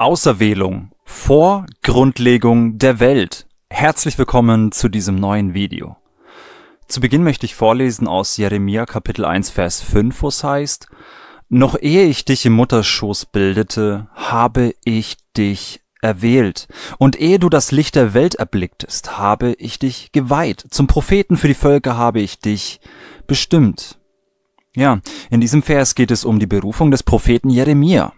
Auserwählung vor Grundlegung der Welt. Herzlich willkommen zu diesem neuen Video. Zu Beginn möchte ich vorlesen aus Jeremia Kapitel 1 Vers 5, wo es heißt, Noch ehe ich dich im Mutterschoß bildete, habe ich dich erwählt, und ehe du das Licht der Welt erblicktest, habe ich dich geweiht, zum Propheten für die Völker habe ich dich bestimmt. Ja, in diesem Vers geht es um die Berufung des Propheten Jeremia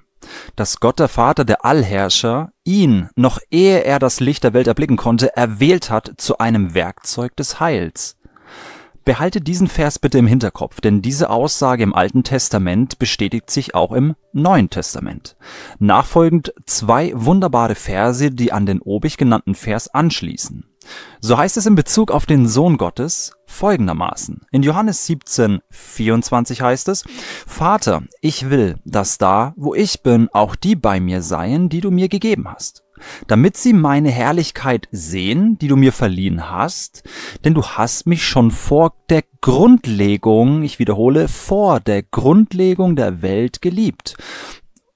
dass Gott der Vater, der Allherrscher, ihn, noch ehe er das Licht der Welt erblicken konnte, erwählt hat zu einem Werkzeug des Heils. Behalte diesen Vers bitte im Hinterkopf, denn diese Aussage im Alten Testament bestätigt sich auch im Neuen Testament. Nachfolgend zwei wunderbare Verse, die an den obig genannten Vers anschließen. So heißt es in Bezug auf den Sohn Gottes folgendermaßen. In Johannes 17, 24 heißt es, Vater, ich will, dass da, wo ich bin, auch die bei mir seien, die du mir gegeben hast, damit sie meine Herrlichkeit sehen, die du mir verliehen hast, denn du hast mich schon vor der Grundlegung, ich wiederhole, vor der Grundlegung der Welt geliebt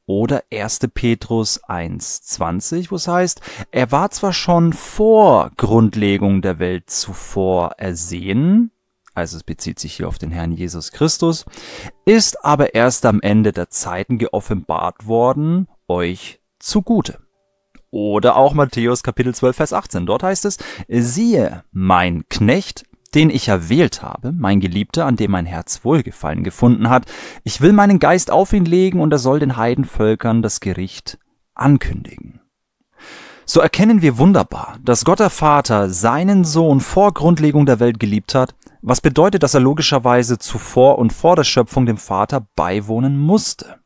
oder 1. Petrus 1.20, wo es heißt, er war zwar schon vor Grundlegung der Welt zuvor ersehen, also es bezieht sich hier auf den Herrn Jesus Christus, ist aber erst am Ende der Zeiten geoffenbart worden, euch zugute. Oder auch Matthäus Kapitel 12, Vers 18. Dort heißt es, siehe, mein Knecht den ich erwählt habe, mein Geliebter, an dem mein Herz Wohlgefallen gefunden hat, ich will meinen Geist auf ihn legen und er soll den Heidenvölkern das Gericht ankündigen. So erkennen wir wunderbar, dass Gott der Vater seinen Sohn vor Grundlegung der Welt geliebt hat, was bedeutet, dass er logischerweise zuvor und vor der Schöpfung dem Vater beiwohnen musste.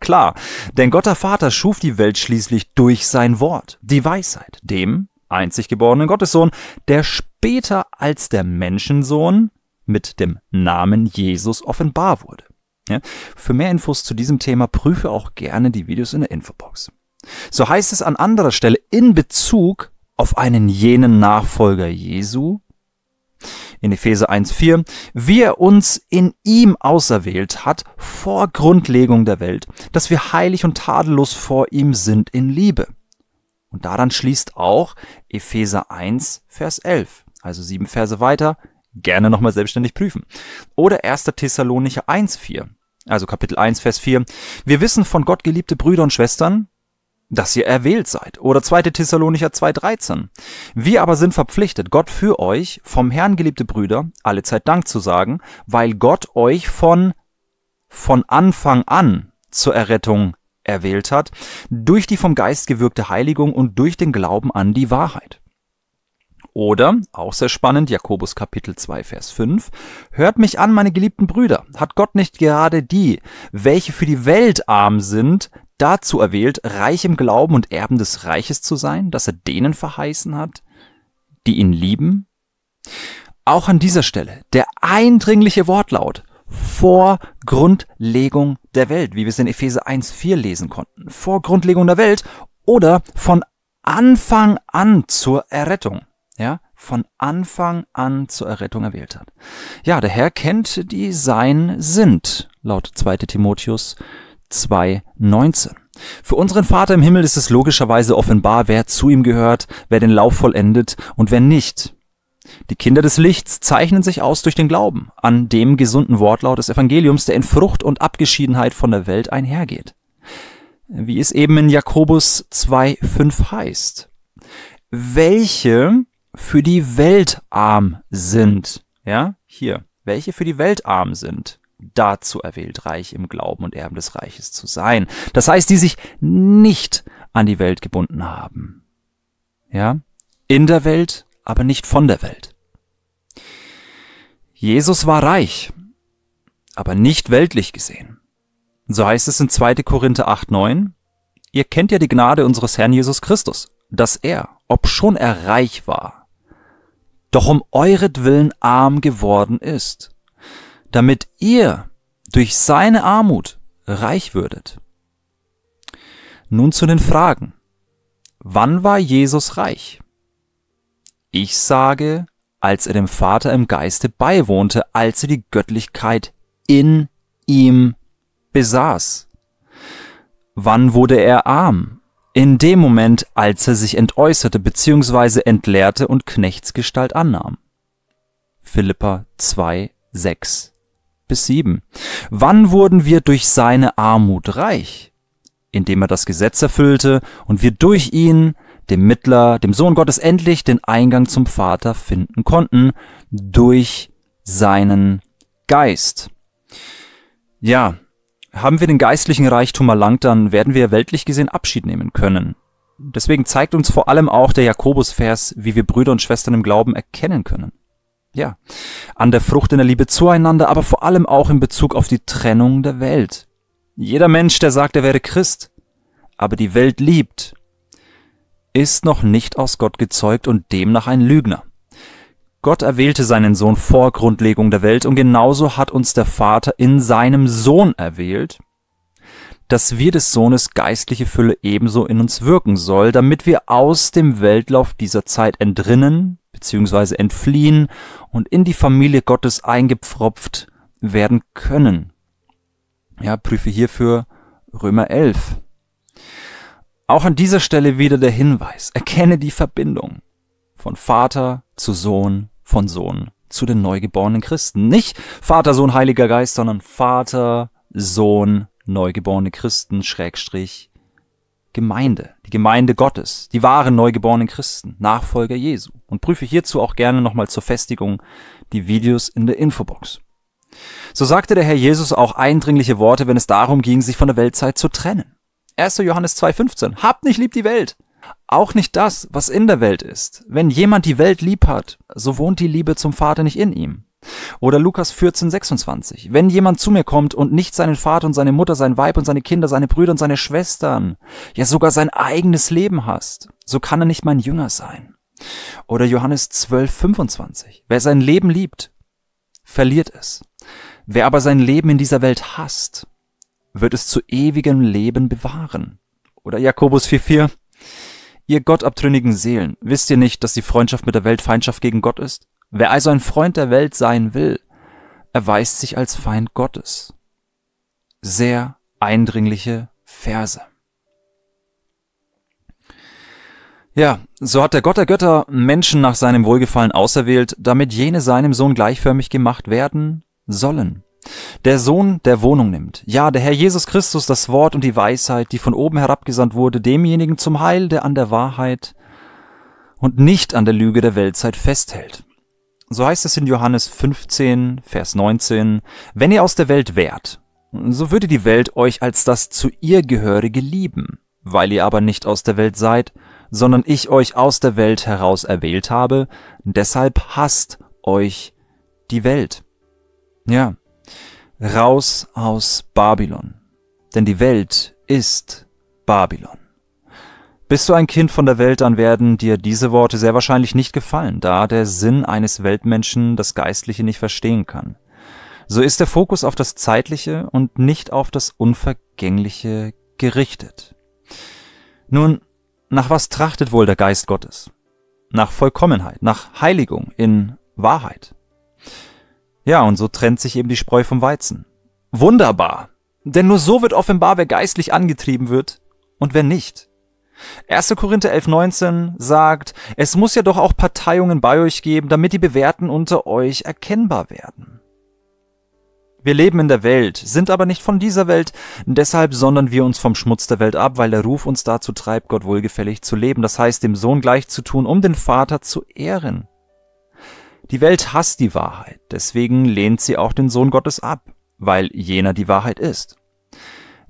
Klar, denn Gott der Vater schuf die Welt schließlich durch sein Wort, die Weisheit, dem einzig geborenen Gottessohn, der später als der Menschensohn mit dem Namen Jesus offenbar wurde. Ja? Für mehr Infos zu diesem Thema prüfe auch gerne die Videos in der Infobox. So heißt es an anderer Stelle in Bezug auf einen jenen Nachfolger Jesu in Epheser 1,4, wie er uns in ihm auserwählt hat vor Grundlegung der Welt, dass wir heilig und tadellos vor ihm sind in Liebe. Und daran schließt auch Epheser 1, Vers 11 also sieben Verse weiter, gerne nochmal selbstständig prüfen. Oder 1. Thessalonicher 1,4, also Kapitel 1, Vers 4. Wir wissen von Gott, geliebte Brüder und Schwestern, dass ihr erwählt seid. Oder 2. Thessalonicher 2,13. Wir aber sind verpflichtet, Gott für euch, vom Herrn geliebte Brüder, alle Zeit Dank zu sagen, weil Gott euch von, von Anfang an zur Errettung erwählt hat, durch die vom Geist gewirkte Heiligung und durch den Glauben an die Wahrheit. Oder, auch sehr spannend, Jakobus Kapitel 2, Vers 5, Hört mich an, meine geliebten Brüder, hat Gott nicht gerade die, welche für die Welt arm sind, dazu erwählt, reich im Glauben und Erben des Reiches zu sein, dass er denen verheißen hat, die ihn lieben? Auch an dieser Stelle der eindringliche Wortlaut vor Grundlegung der Welt, wie wir es in Epheser 1, 4 lesen konnten. Vor Grundlegung der Welt oder von Anfang an zur Errettung ja, von Anfang an zur Errettung erwählt hat. Ja, der Herr kennt die sein sind, laut 2. Timotheus 2,19. Für unseren Vater im Himmel ist es logischerweise offenbar, wer zu ihm gehört, wer den Lauf vollendet und wer nicht. Die Kinder des Lichts zeichnen sich aus durch den Glauben an dem gesunden Wortlaut des Evangeliums, der in Frucht und Abgeschiedenheit von der Welt einhergeht. Wie es eben in Jakobus 2,5 heißt. Welche für die Welt arm sind. Ja, hier. Welche für die Welt arm sind. Dazu erwählt, reich im Glauben und Erben des Reiches zu sein. Das heißt, die sich nicht an die Welt gebunden haben. Ja, in der Welt, aber nicht von der Welt. Jesus war reich, aber nicht weltlich gesehen. So heißt es in 2. Korinther 8, 9. Ihr kennt ja die Gnade unseres Herrn Jesus Christus, dass er, obschon er reich war, doch um euretwillen arm geworden ist, damit ihr durch seine Armut reich würdet. Nun zu den Fragen. Wann war Jesus reich? Ich sage, als er dem Vater im Geiste beiwohnte, als er die Göttlichkeit in ihm besaß. Wann wurde er arm? in dem Moment, als er sich entäußerte bzw. entleerte und Knechtsgestalt annahm. Philippa 2, 6 bis 7. Wann wurden wir durch seine Armut reich? Indem er das Gesetz erfüllte und wir durch ihn, dem Mittler, dem Sohn Gottes, endlich den Eingang zum Vater finden konnten, durch seinen Geist. Ja, haben wir den geistlichen Reichtum erlangt, dann werden wir weltlich gesehen Abschied nehmen können. Deswegen zeigt uns vor allem auch der Jakobusvers, wie wir Brüder und Schwestern im Glauben erkennen können. Ja, an der Frucht in der Liebe zueinander, aber vor allem auch in Bezug auf die Trennung der Welt. Jeder Mensch, der sagt, er wäre Christ, aber die Welt liebt, ist noch nicht aus Gott gezeugt und demnach ein Lügner. Gott erwählte seinen Sohn vor Grundlegung der Welt und genauso hat uns der Vater in seinem Sohn erwählt, dass wir des Sohnes geistliche Fülle ebenso in uns wirken soll, damit wir aus dem Weltlauf dieser Zeit entrinnen bzw. entfliehen und in die Familie Gottes eingepfropft werden können. Ja, prüfe hierfür Römer 11. Auch an dieser Stelle wieder der Hinweis, erkenne die Verbindung von Vater zu Sohn von Sohn zu den neugeborenen Christen. Nicht Vater, Sohn, Heiliger Geist, sondern Vater, Sohn, neugeborene Christen, Schrägstrich, Gemeinde, die Gemeinde Gottes, die wahren neugeborenen Christen, Nachfolger Jesu. Und prüfe hierzu auch gerne nochmal zur Festigung die Videos in der Infobox. So sagte der Herr Jesus auch eindringliche Worte, wenn es darum ging, sich von der Weltzeit zu trennen. 1. Johannes 2,15 Habt nicht lieb die Welt, auch nicht das, was in der Welt ist. Wenn jemand die Welt lieb hat, so wohnt die Liebe zum Vater nicht in ihm. Oder Lukas 14, 26. Wenn jemand zu mir kommt und nicht seinen Vater und seine Mutter, sein Weib und seine Kinder, seine Brüder und seine Schwestern, ja sogar sein eigenes Leben hasst, so kann er nicht mein Jünger sein. Oder Johannes 12, 25. Wer sein Leben liebt, verliert es. Wer aber sein Leben in dieser Welt hasst, wird es zu ewigem Leben bewahren. Oder Jakobus 4,4. Ihr gottabtrünnigen Seelen, wisst ihr nicht, dass die Freundschaft mit der Welt Feindschaft gegen Gott ist? Wer also ein Freund der Welt sein will, erweist sich als Feind Gottes. Sehr eindringliche Verse. Ja, so hat der Gott der Götter Menschen nach seinem Wohlgefallen auserwählt, damit jene seinem Sohn gleichförmig gemacht werden sollen der Sohn, der Wohnung nimmt. Ja, der Herr Jesus Christus, das Wort und die Weisheit, die von oben herabgesandt wurde, demjenigen zum Heil, der an der Wahrheit und nicht an der Lüge der Weltzeit festhält. So heißt es in Johannes 15, Vers 19, wenn ihr aus der Welt wärt, so würde die Welt euch als das zu ihr gehörige lieben, weil ihr aber nicht aus der Welt seid, sondern ich euch aus der Welt heraus erwählt habe, deshalb hasst euch die Welt. Ja, raus aus Babylon, denn die Welt ist Babylon. Bist du ein Kind von der Welt, dann werden dir diese Worte sehr wahrscheinlich nicht gefallen, da der Sinn eines Weltmenschen das Geistliche nicht verstehen kann. So ist der Fokus auf das Zeitliche und nicht auf das Unvergängliche gerichtet. Nun, nach was trachtet wohl der Geist Gottes? Nach Vollkommenheit, nach Heiligung in Wahrheit. Ja, und so trennt sich eben die Spreu vom Weizen. Wunderbar! Denn nur so wird offenbar, wer geistlich angetrieben wird und wer nicht. 1. Korinther 11.19 sagt, es muss ja doch auch Parteiungen bei euch geben, damit die Bewährten unter euch erkennbar werden. Wir leben in der Welt, sind aber nicht von dieser Welt, deshalb sondern wir uns vom Schmutz der Welt ab, weil der Ruf uns dazu treibt, Gott wohlgefällig zu leben, das heißt dem Sohn gleich zu tun, um den Vater zu ehren. Die Welt hasst die Wahrheit, deswegen lehnt sie auch den Sohn Gottes ab, weil jener die Wahrheit ist.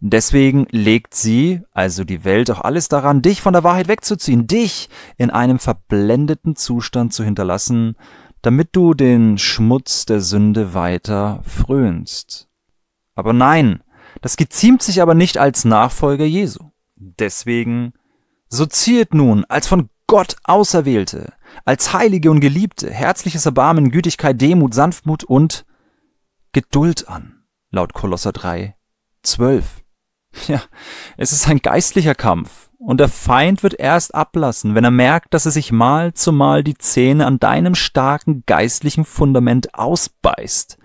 Deswegen legt sie, also die Welt, auch alles daran, dich von der Wahrheit wegzuziehen, dich in einem verblendeten Zustand zu hinterlassen, damit du den Schmutz der Sünde weiter frönst. Aber nein, das geziemt sich aber nicht als Nachfolger Jesu. Deswegen, so ziehet nun als von Gott Auserwählte, als Heilige und Geliebte, herzliches Erbarmen, Gütigkeit, Demut, Sanftmut und Geduld an, laut Kolosser 3, 12. Ja, es ist ein geistlicher Kampf, und der Feind wird erst ablassen, wenn er merkt, dass er sich mal zu mal die Zähne an deinem starken geistlichen Fundament ausbeißt,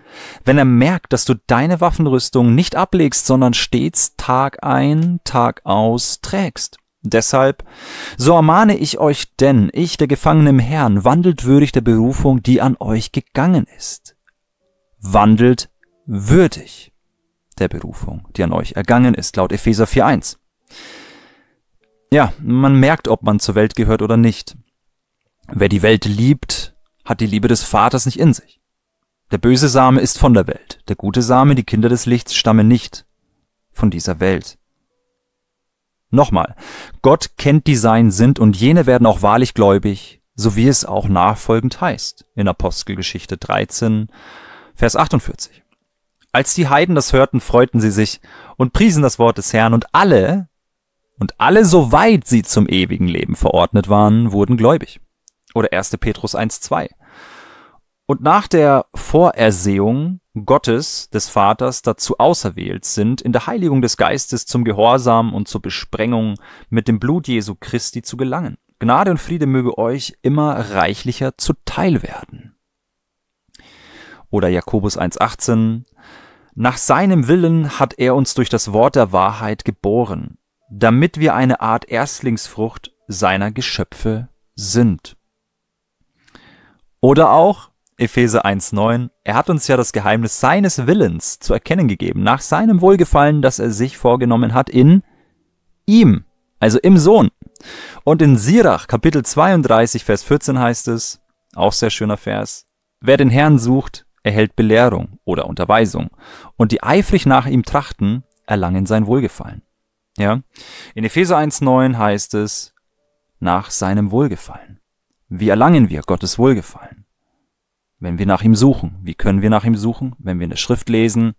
wenn er merkt, dass du deine Waffenrüstung nicht ablegst, sondern stets Tag ein, Tag aus trägst. Deshalb, so ermahne ich euch denn, ich, der Gefangene im Herrn, wandelt würdig der Berufung, die an euch gegangen ist. Wandelt würdig der Berufung, die an euch ergangen ist, laut Epheser 4.1. Ja, man merkt, ob man zur Welt gehört oder nicht. Wer die Welt liebt, hat die Liebe des Vaters nicht in sich. Der böse Same ist von der Welt, der gute Same, die Kinder des Lichts, stammen nicht von dieser Welt. Nochmal, Gott kennt die Sein sind und jene werden auch wahrlich gläubig, so wie es auch nachfolgend heißt in Apostelgeschichte 13, Vers 48. Als die Heiden das hörten, freuten sie sich und priesen das Wort des Herrn und alle, und alle, soweit sie zum ewigen Leben verordnet waren, wurden gläubig. Oder 1. Petrus 1.2 und nach der Vorersehung Gottes des Vaters dazu auserwählt sind, in der Heiligung des Geistes zum Gehorsam und zur Besprengung mit dem Blut Jesu Christi zu gelangen. Gnade und Friede möge euch immer reichlicher zuteil werden. Oder Jakobus 1,18 Nach seinem Willen hat er uns durch das Wort der Wahrheit geboren, damit wir eine Art Erstlingsfrucht seiner Geschöpfe sind. Oder auch Epheser 1.9, er hat uns ja das Geheimnis seines Willens zu erkennen gegeben, nach seinem Wohlgefallen, das er sich vorgenommen hat in ihm, also im Sohn. Und in Sirach Kapitel 32, Vers 14 heißt es, auch sehr schöner Vers, wer den Herrn sucht, erhält Belehrung oder Unterweisung, und die eifrig nach ihm trachten, erlangen sein Wohlgefallen. Ja? In Epheser 1.9 heißt es, nach seinem Wohlgefallen. Wie erlangen wir Gottes Wohlgefallen? wenn wir nach ihm suchen. Wie können wir nach ihm suchen? Wenn wir eine Schrift lesen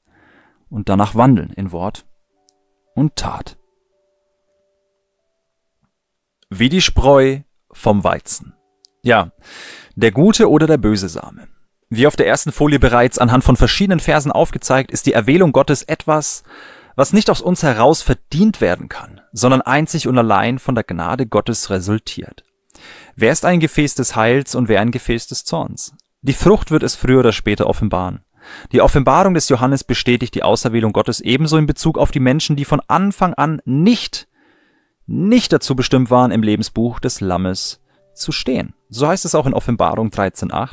und danach wandeln in Wort und Tat. Wie die Spreu vom Weizen. Ja, der gute oder der böse Same. Wie auf der ersten Folie bereits anhand von verschiedenen Versen aufgezeigt, ist die Erwählung Gottes etwas, was nicht aus uns heraus verdient werden kann, sondern einzig und allein von der Gnade Gottes resultiert. Wer ist ein Gefäß des Heils und wer ein Gefäß des Zorns? Die Frucht wird es früher oder später offenbaren. Die Offenbarung des Johannes bestätigt die Auserwählung Gottes ebenso in Bezug auf die Menschen, die von Anfang an nicht, nicht dazu bestimmt waren, im Lebensbuch des Lammes zu stehen. So heißt es auch in Offenbarung 13.8.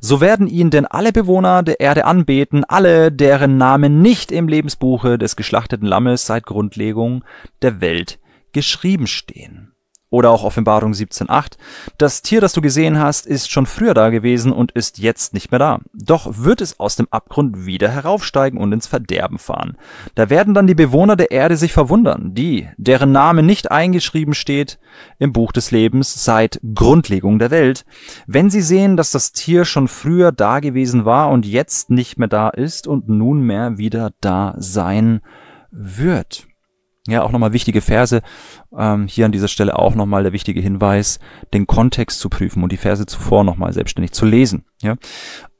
So werden ihn denn alle Bewohner der Erde anbeten, alle, deren Namen nicht im Lebensbuche des geschlachteten Lammes seit Grundlegung der Welt geschrieben stehen oder auch Offenbarung 17.8. Das Tier, das du gesehen hast, ist schon früher da gewesen und ist jetzt nicht mehr da. Doch wird es aus dem Abgrund wieder heraufsteigen und ins Verderben fahren. Da werden dann die Bewohner der Erde sich verwundern, die, deren Name nicht eingeschrieben steht im Buch des Lebens seit Grundlegung der Welt, wenn sie sehen, dass das Tier schon früher da gewesen war und jetzt nicht mehr da ist und nunmehr wieder da sein wird. Ja, auch nochmal wichtige Verse. Ähm, hier an dieser Stelle auch nochmal der wichtige Hinweis, den Kontext zu prüfen und die Verse zuvor nochmal selbstständig zu lesen. Ja?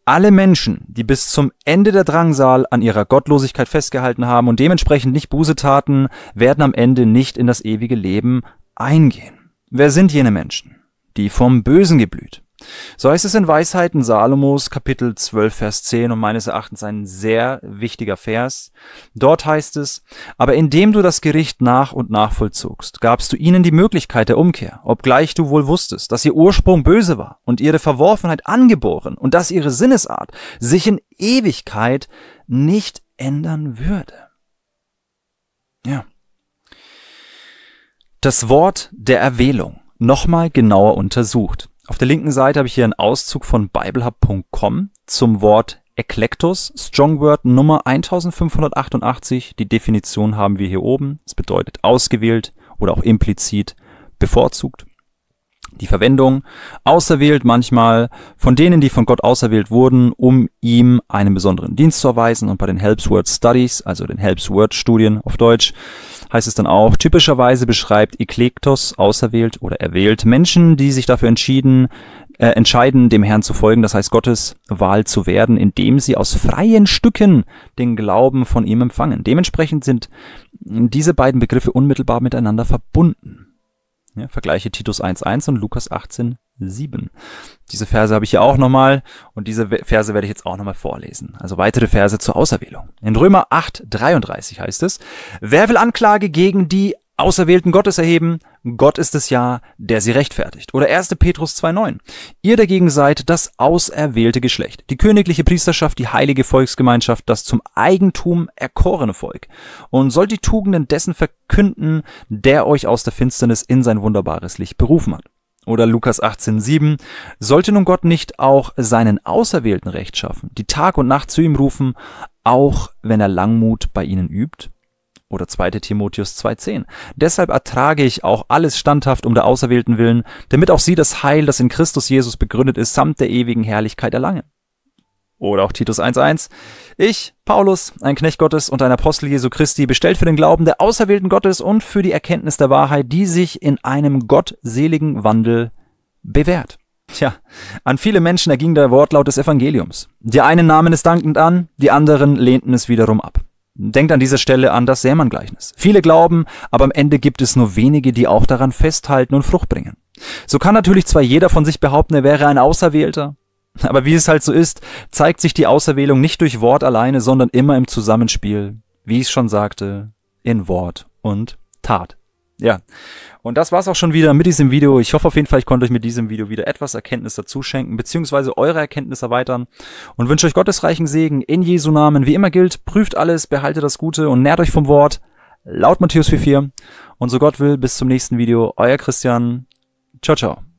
Alle Menschen, die bis zum Ende der Drangsal an ihrer Gottlosigkeit festgehalten haben und dementsprechend nicht Buße taten, werden am Ende nicht in das ewige Leben eingehen. Wer sind jene Menschen, die vom Bösen geblüht, so heißt es in Weisheiten Salomos Kapitel 12, Vers 10 und meines Erachtens ein sehr wichtiger Vers. Dort heißt es, aber indem du das Gericht nach und nach vollzogst, gabst du ihnen die Möglichkeit der Umkehr, obgleich du wohl wusstest, dass ihr Ursprung böse war und ihre Verworfenheit angeboren und dass ihre Sinnesart sich in Ewigkeit nicht ändern würde. Ja. Das Wort der Erwählung nochmal genauer untersucht. Auf der linken Seite habe ich hier einen Auszug von BibleHub.com zum Wort Eklektus, Word Nummer 1588. Die Definition haben wir hier oben. Es bedeutet ausgewählt oder auch implizit bevorzugt. Die Verwendung auserwählt manchmal von denen, die von Gott auserwählt wurden, um ihm einen besonderen Dienst zu erweisen. Und bei den Helps Word Studies, also den Helps Word Studien auf Deutsch, heißt es dann auch, typischerweise beschreibt Eklektos auserwählt oder erwählt Menschen, die sich dafür entschieden, äh, entscheiden, dem Herrn zu folgen, das heißt Gottes Wahl zu werden, indem sie aus freien Stücken den Glauben von ihm empfangen. Dementsprechend sind diese beiden Begriffe unmittelbar miteinander verbunden. Ja, vergleiche Titus 1.1 und Lukas 18, 7. Diese Verse habe ich hier auch nochmal und diese Verse werde ich jetzt auch nochmal vorlesen. Also weitere Verse zur Auserwählung. In Römer 8, 33 heißt es, wer will Anklage gegen die Auserwählten Gottes erheben? Gott ist es ja, der sie rechtfertigt. Oder 1. Petrus 2.9. Ihr dagegen seid das auserwählte Geschlecht, die königliche Priesterschaft, die heilige Volksgemeinschaft, das zum Eigentum erkorene Volk. Und sollt die Tugenden dessen verkünden, der euch aus der Finsternis in sein wunderbares Licht berufen hat oder Lukas 18,7, sollte nun Gott nicht auch seinen Auserwählten Recht schaffen, die Tag und Nacht zu ihm rufen, auch wenn er Langmut bei ihnen übt? Oder 2. Timotheus 2,10. Deshalb ertrage ich auch alles standhaft um der Auserwählten willen, damit auch sie das Heil, das in Christus Jesus begründet ist, samt der ewigen Herrlichkeit erlangen oder auch Titus 1.1. Ich, Paulus, ein Knecht Gottes und ein Apostel Jesu Christi, bestellt für den Glauben der Auserwählten Gottes und für die Erkenntnis der Wahrheit, die sich in einem gottseligen Wandel bewährt. Tja, an viele Menschen erging der Wortlaut des Evangeliums. Die einen nahmen es dankend an, die anderen lehnten es wiederum ab. Denkt an dieser Stelle an das Sämanngleichnis. Viele glauben, aber am Ende gibt es nur wenige, die auch daran festhalten und Frucht bringen. So kann natürlich zwar jeder von sich behaupten, er wäre ein Auserwählter, Aber wie es halt so ist, zeigt sich die Auserwählung nicht durch Wort alleine, sondern immer im Zusammenspiel, wie ich schon sagte, in Wort und Tat. Ja, und das war's auch schon wieder mit diesem Video. Ich hoffe auf jeden Fall, ich konnte euch mit diesem Video wieder etwas Erkenntnis dazu schenken, beziehungsweise eure Erkenntnis erweitern und wünsche euch gottesreichen Segen in Jesu Namen. Wie immer gilt, prüft alles, behaltet das Gute und nährt euch vom Wort. Laut Matthäus 4,4. Und so Gott will, bis zum nächsten Video. Euer Christian. Ciao, ciao.